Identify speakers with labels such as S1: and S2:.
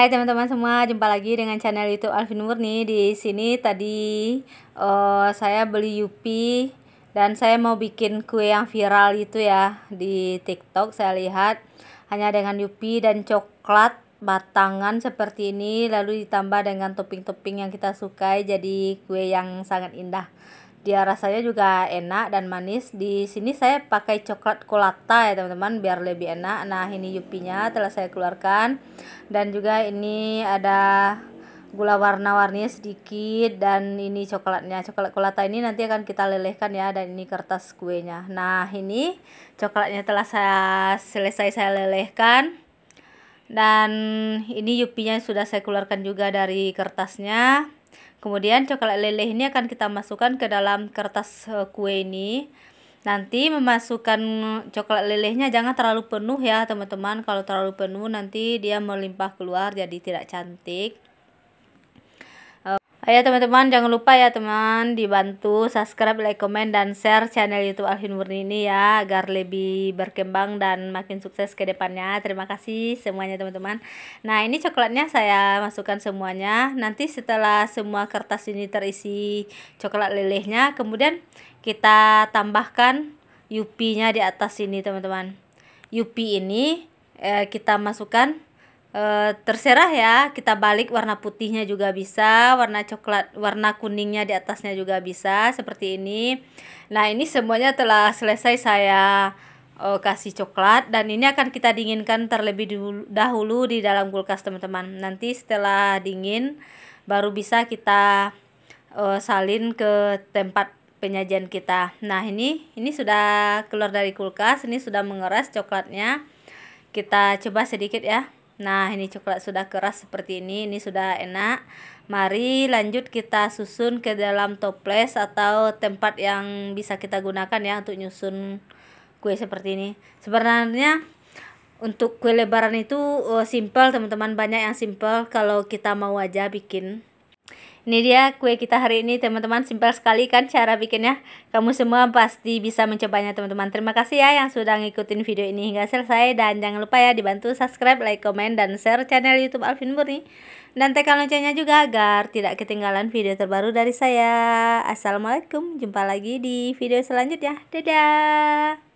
S1: Hai teman-teman semua, jumpa lagi dengan channel YouTube Alvin Murni. Di sini tadi uh, saya beli Yupi dan saya mau bikin kue yang viral itu ya di TikTok. Saya lihat hanya dengan Yupi dan coklat batangan seperti ini lalu ditambah dengan topping-topping yang kita sukai jadi kue yang sangat indah dia rasanya juga enak dan manis di sini saya pakai coklat kolata ya teman-teman biar lebih enak nah ini yupinya telah saya keluarkan dan juga ini ada gula warna-warni sedikit dan ini coklatnya coklat kolata ini nanti akan kita lelehkan ya dan ini kertas kuenya nah ini coklatnya telah saya selesai saya lelehkan dan ini yupinya sudah saya keluarkan juga dari kertasnya Kemudian coklat leleh ini akan kita masukkan ke dalam kertas eh, kue ini. Nanti memasukkan coklat lelehnya jangan terlalu penuh ya teman-teman. Kalau terlalu penuh nanti dia melimpah keluar jadi tidak cantik. Ya teman-teman jangan lupa ya teman dibantu subscribe, like, komen dan share channel YouTube Alvin Murni ini ya agar lebih berkembang dan makin sukses ke depannya. Terima kasih semuanya teman-teman. Nah, ini coklatnya saya masukkan semuanya. Nanti setelah semua kertas ini terisi coklat lelehnya, kemudian kita tambahkan UP-nya di atas sini teman-teman. Yupi ini eh, kita masukkan e, terserah ya kita balik warna putihnya juga bisa warna coklat warna kuningnya di atasnya juga bisa seperti ini nah ini semuanya telah selesai saya e, kasih coklat dan ini akan kita dinginkan terlebih dahulu, dahulu di dalam kulkas teman-teman nanti setelah dingin baru bisa kita e, salin ke tempat penyajian kita nah ini ini sudah keluar dari kulkas ini sudah mengeras coklatnya kita coba sedikit ya Nah ini coklat sudah keras seperti ini Ini sudah enak Mari lanjut kita susun ke dalam toples Atau tempat yang bisa kita gunakan ya Untuk nyusun kue seperti ini Sebenarnya untuk kue lebaran itu uh, eh, simple teman-teman Banyak yang simple Kalau kita mau aja bikin ini dia kue kita hari ini teman-teman Simpel sekali kan cara bikinnya Kamu semua pasti bisa mencobanya teman-teman Terima kasih ya yang sudah ngikutin video ini hingga selesai Dan jangan lupa ya dibantu subscribe, like, komen, dan share channel youtube Alvin Murni Dan tekan loncengnya juga agar tidak ketinggalan video terbaru dari saya Assalamualaikum, jumpa lagi di video selanjutnya Dadah